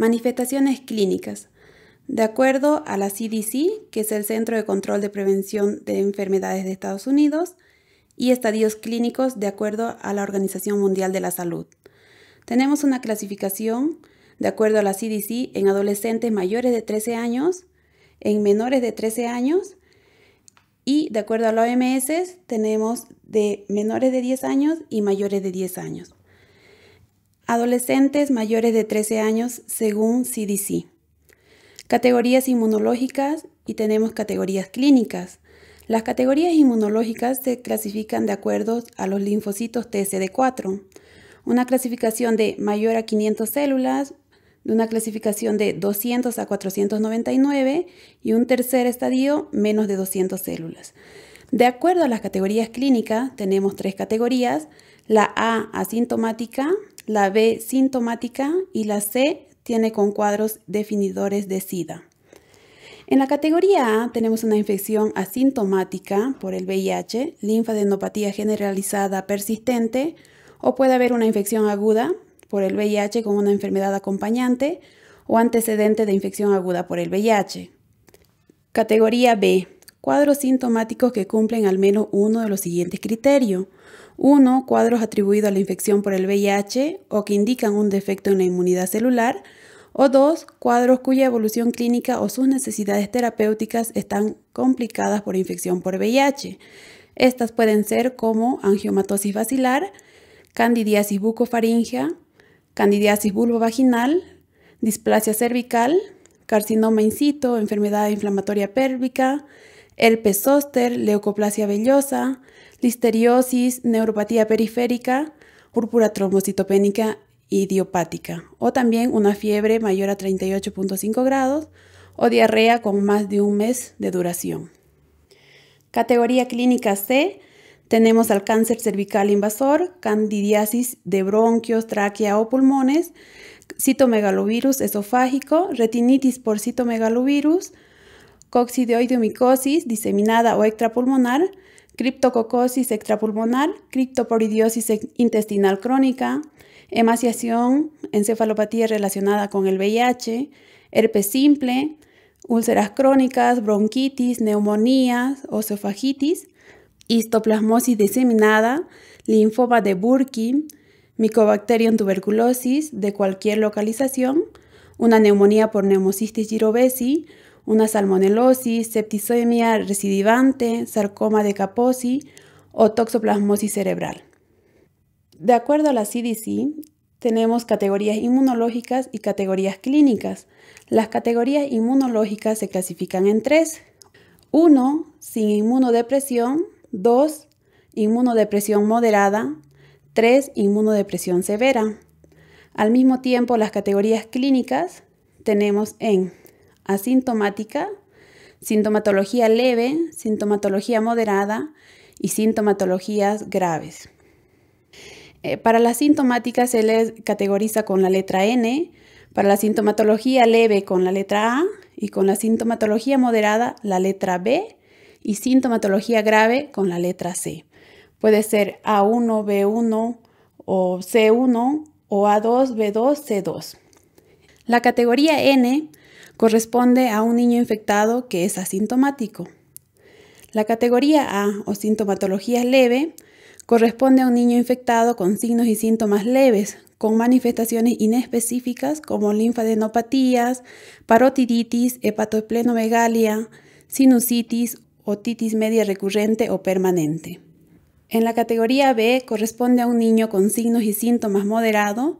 Manifestaciones clínicas. De acuerdo a la CDC, que es el Centro de Control de Prevención de Enfermedades de Estados Unidos, y estadios clínicos de acuerdo a la Organización Mundial de la Salud. Tenemos una clasificación de acuerdo a la CDC en adolescentes mayores de 13 años, en menores de 13 años y de acuerdo a la OMS tenemos de menores de 10 años y mayores de 10 años adolescentes mayores de 13 años según CDC. Categorías inmunológicas y tenemos categorías clínicas. Las categorías inmunológicas se clasifican de acuerdo a los linfocitos TSD4, una clasificación de mayor a 500 células, de una clasificación de 200 a 499 y un tercer estadio menos de 200 células. De acuerdo a las categorías clínicas, tenemos tres categorías, la A asintomática, la B sintomática y la C tiene con cuadros definidores de SIDA. En la categoría A tenemos una infección asintomática por el VIH, linfadenopatía generalizada persistente, o puede haber una infección aguda por el VIH con una enfermedad acompañante o antecedente de infección aguda por el VIH. Categoría B cuadros sintomáticos que cumplen al menos uno de los siguientes criterios. 1. Cuadros atribuidos a la infección por el VIH o que indican un defecto en la inmunidad celular. O 2. Cuadros cuya evolución clínica o sus necesidades terapéuticas están complicadas por infección por VIH. Estas pueden ser como angiomatosis vacilar, candidiasis bucofaringea, candidiasis vulvovaginal, displasia cervical, carcinoma in situ, enfermedad inflamatoria pélvica, el zóster, leucoplasia vellosa, listeriosis, neuropatía periférica, púrpura trombocitopénica idiopática, o también una fiebre mayor a 38.5 grados o diarrea con más de un mes de duración. Categoría clínica C, tenemos al cáncer cervical invasor, candidiasis de bronquios, tráquea o pulmones, citomegalovirus esofágico, retinitis por citomegalovirus, coccidioidomicosis diseminada o extrapulmonar, criptococosis extrapulmonar, criptoporidiosis intestinal crónica, emaciación, encefalopatía relacionada con el VIH, herpes simple, úlceras crónicas, bronquitis, neumonías, osofagitis, histoplasmosis diseminada, linfoma de Burki, Mycobacterium tuberculosis de cualquier localización, una neumonía por neumocistis girovesi, una salmonelosis, septicemia recidivante, sarcoma de Kaposi o toxoplasmosis cerebral. De acuerdo a la CDC, tenemos categorías inmunológicas y categorías clínicas. Las categorías inmunológicas se clasifican en tres. Uno, Sin inmunodepresión. Dos, Inmunodepresión moderada. Tres, Inmunodepresión severa. Al mismo tiempo, las categorías clínicas tenemos en asintomática, sintomatología leve, sintomatología moderada y sintomatologías graves. Eh, para las sintomática se les categoriza con la letra N, para la sintomatología leve con la letra A y con la sintomatología moderada la letra B y sintomatología grave con la letra C. Puede ser A1, B1 o C1 o A2, B2, C2. La categoría N corresponde a un niño infectado que es asintomático. La categoría A o sintomatología leve corresponde a un niño infectado con signos y síntomas leves, con manifestaciones inespecíficas como linfadenopatías, parotiditis, hepatoplenomegalia, sinusitis, otitis media recurrente o permanente. En la categoría B corresponde a un niño con signos y síntomas moderado,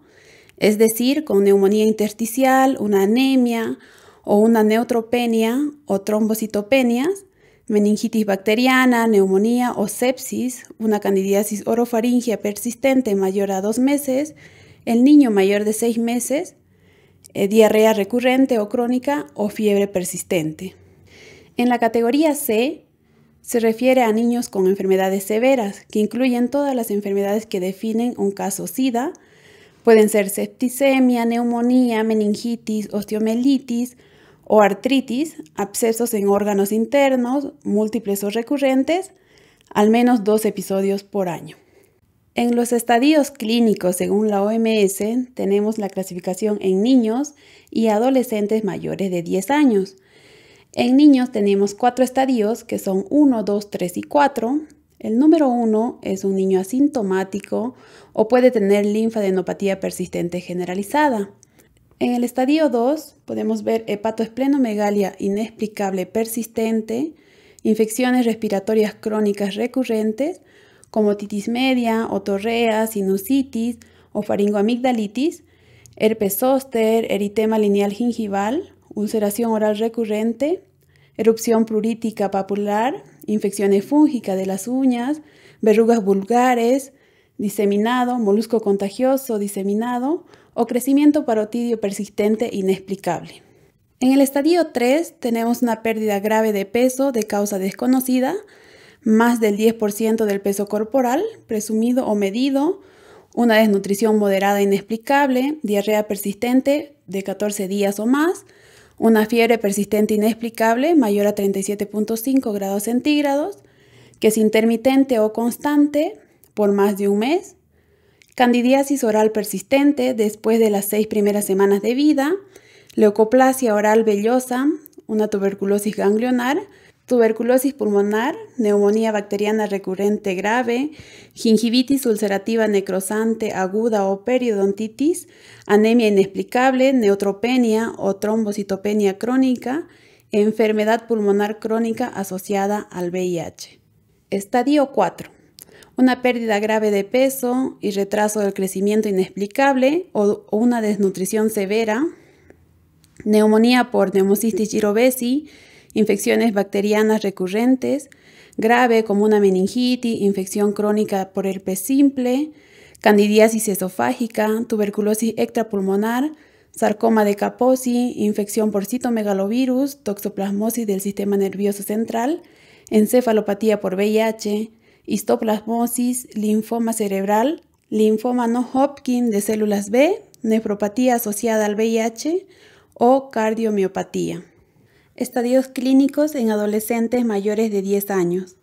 es decir, con neumonía intersticial, una anemia, o una neutropenia o trombocitopenias, meningitis bacteriana, neumonía o sepsis, una candidiasis orofaringia persistente mayor a dos meses, el niño mayor de seis meses, eh, diarrea recurrente o crónica o fiebre persistente. En la categoría C se refiere a niños con enfermedades severas, que incluyen todas las enfermedades que definen un caso SIDA, pueden ser septicemia, neumonía, meningitis, osteomelitis, o artritis, abscesos en órganos internos, múltiples o recurrentes, al menos dos episodios por año. En los estadios clínicos, según la OMS, tenemos la clasificación en niños y adolescentes mayores de 10 años. En niños tenemos cuatro estadios que son 1, 2, 3 y 4. El número 1 es un niño asintomático o puede tener linfadenopatía persistente generalizada. En el estadio 2 podemos ver hepatoesplenomegalia inexplicable persistente, infecciones respiratorias crónicas recurrentes como titis media, otorrea, sinusitis o faringoamigdalitis, herpes zóster, eritema lineal gingival, ulceración oral recurrente, erupción prurítica papular, infecciones fúngicas de las uñas, verrugas vulgares, diseminado, molusco contagioso, diseminado o crecimiento parotidio persistente inexplicable. En el estadio 3 tenemos una pérdida grave de peso de causa desconocida, más del 10% del peso corporal, presumido o medido, una desnutrición moderada e inexplicable, diarrea persistente de 14 días o más, una fiebre persistente e inexplicable mayor a 37.5 grados centígrados, que es intermitente o constante, por más de un mes, candidiasis oral persistente después de las seis primeras semanas de vida, leucoplasia oral vellosa, una tuberculosis ganglionar, tuberculosis pulmonar, neumonía bacteriana recurrente grave, gingivitis ulcerativa necrosante aguda o periodontitis, anemia inexplicable, neutropenia o trombocitopenia crónica, enfermedad pulmonar crónica asociada al VIH. Estadio 4 una pérdida grave de peso y retraso del crecimiento inexplicable o, una desnutrición severa, neumonía por neumocistis girovesi, infecciones bacterianas recurrentes, grave como una meningitis, infección crónica por herpes simple, candidiasis esofágica, tuberculosis extrapulmonar, sarcoma de Kaposi, infección por citomegalovirus, toxoplasmosis del sistema nervioso central, encefalopatía por VIH, histoplasmosis, linfoma cerebral, linfoma no Hopkins de células B, nefropatía asociada al VIH o cardiomiopatía. Estadios clínicos en adolescentes mayores de 10 años.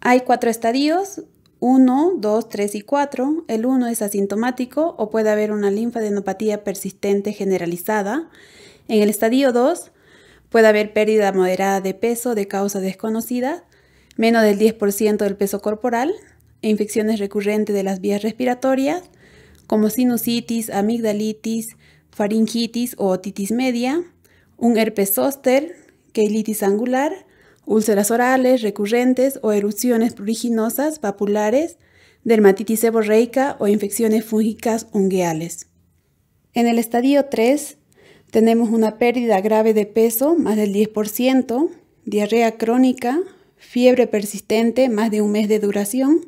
Hay cuatro estadios, 1, 2, 3 y 4. El 1 es asintomático o puede haber una linfadenopatía persistente generalizada. En el estadio 2 puede haber pérdida moderada de peso de causa desconocida menos del 10% del peso corporal, e infecciones recurrentes de las vías respiratorias, como sinusitis, amigdalitis, faringitis o otitis media, un herpes zóster, keilitis angular, úlceras orales recurrentes o erupciones pruriginosas papulares, dermatitis seborreica o infecciones fúngicas ungueales. En el estadio 3 tenemos una pérdida grave de peso, más del 10%, diarrea crónica, fiebre persistente, más de un mes de duración,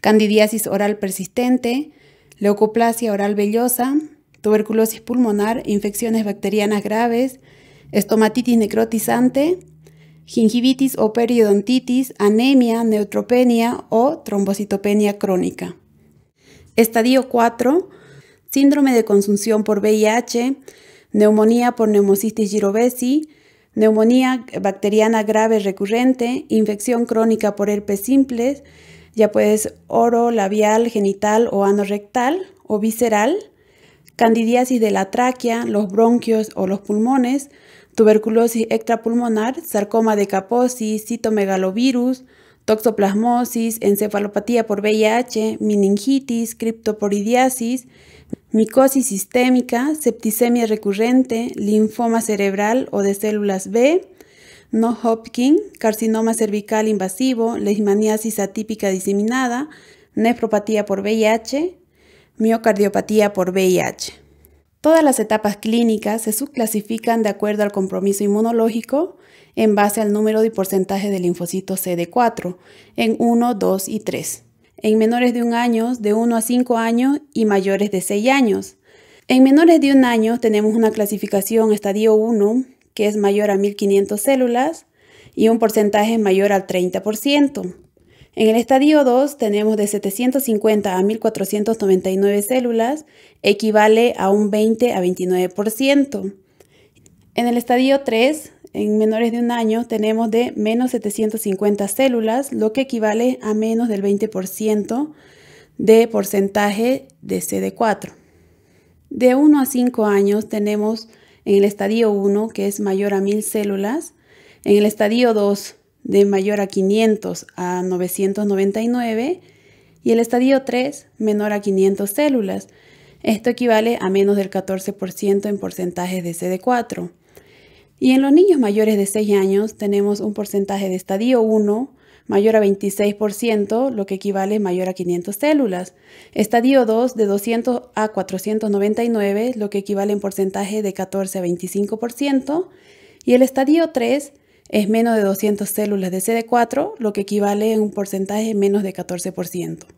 candidiasis oral persistente, leucoplasia oral vellosa, tuberculosis pulmonar, infecciones bacterianas graves, estomatitis necrotizante, gingivitis o periodontitis, anemia, neutropenia o trombocitopenia crónica. Estadio 4, síndrome de consunción por VIH, neumonía por neumocistis girovesi, neumonía bacteriana grave recurrente, infección crónica por herpes simples, ya puedes oro, labial, genital o anorectal o visceral, candidiasis de la tráquea, los bronquios o los pulmones, tuberculosis extrapulmonar, sarcoma de caposis citomegalovirus, toxoplasmosis, encefalopatía por VIH, meningitis, criptoporidiasis, micosis sistémica, septicemia recurrente, linfoma cerebral o de células B, no Hopkins, carcinoma cervical invasivo, leishmaniasis atípica diseminada, nefropatía por VIH, miocardiopatía por VIH. Todas las etapas clínicas se subclasifican de acuerdo al compromiso inmunológico en base al número y porcentaje de linfocito CD4 en 1, 2 y 3 en menores de un año, de 1 a 5 años y mayores de 6 años. En menores de un año tenemos una clasificación estadio 1, que es mayor a 1500 células y un porcentaje mayor al 30%. En el estadio 2 tenemos de 750 a 1499 células, equivale a un 20 a 29%. En el estadio 3 en menores de un año tenemos de menos 750 células, lo que equivale a menos del 20% de porcentaje de CD4. De 1 a 5 años tenemos en el estadio 1, que es mayor a 1000 células, en el estadio 2, de mayor a 500 a 999, y el estadio 3, menor a 500 células. Esto equivale a menos del 14% en porcentajes de CD4. Y en los niños mayores de 6 años tenemos un porcentaje de estadio 1 mayor a 26%, lo que equivale mayor a 500 células. Estadio 2 de 200 a 499, lo que equivale en porcentaje de 14 a 25%. Y el estadio 3 es menos de 200 células de CD4, lo que equivale en un porcentaje menos de 14%.